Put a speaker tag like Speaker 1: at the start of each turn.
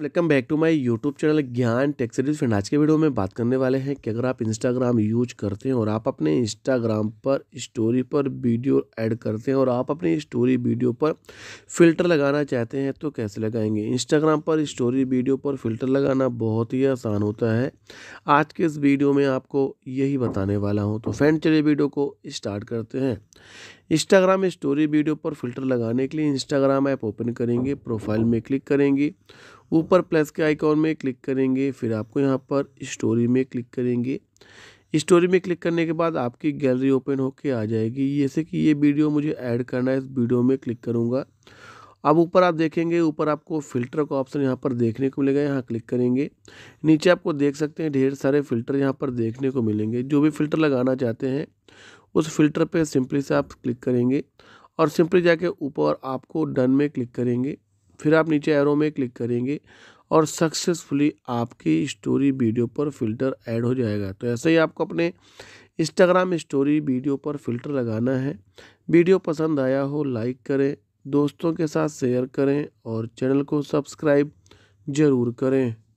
Speaker 1: welcome back to my YouTube channel Gyan tech series friend आज के video में बात करने वाले हैं कि अगर आप इंस्टाग्राम यूज करते हैं और आप अपने इंस्टाग्राम पर स्टोरी पर वीडियो ऐड करते हैं और आप अपनी स्टोरी वीडियो पर फिल्टर लगाना चाहते हैं तो कैसे लगाएंगे इंस्टाग्राम पर स्टोरी वीडियो पर फिल्टर लगाना बहुत ही आसान होता है आज के इस वीडियो में आपको यही बताने वाला हूँ तो फ्रेंड चलिए वीडियो को स्टार्ट करते हैं इंस्टाग्राम स्टोरी वीडियो पर फिल्टर लगाने के लिए इंस्टाग्राम ऐप ओपन करेंगे प्रोफाइल में क्लिक करेंगे ऊपर प्लस के आइकॉन में क्लिक करेंगे फिर आपको यहाँ पर स्टोरी में क्लिक करेंगे स्टोरी में क्लिक करने के बाद आपकी गैलरी ओपन होके आ जाएगी जैसे कि ये वीडियो मुझे ऐड करना है इस वीडियो में क्लिक करूँगा अब ऊपर आप देखेंगे ऊपर आपको फ़िल्टर का ऑप्शन यहाँ पर देखने को मिलेगा यहाँ क्लिक करेंगे नीचे आपको देख सकते हैं ढेर सारे फ़िल्टर यहाँ पर देखने को मिलेंगे जो भी फ़िल्टर लगाना चाहते हैं उस फ़िल्टर पे सिंपली से आप क्लिक करेंगे और सिंपली जाके ऊपर आपको डन में क्लिक करेंगे फिर आप नीचे एरो में क्लिक करेंगे और सक्सेसफुली आपकी स्टोरी वीडियो पर फिल्टर ऐड हो जाएगा तो ऐसे ही आपको अपने इंस्टाग्राम स्टोरी वीडियो पर फिल्टर लगाना है वीडियो पसंद आया हो लाइक करें दोस्तों के साथ शेयर करें और चैनल को सब्सक्राइब ज़रूर करें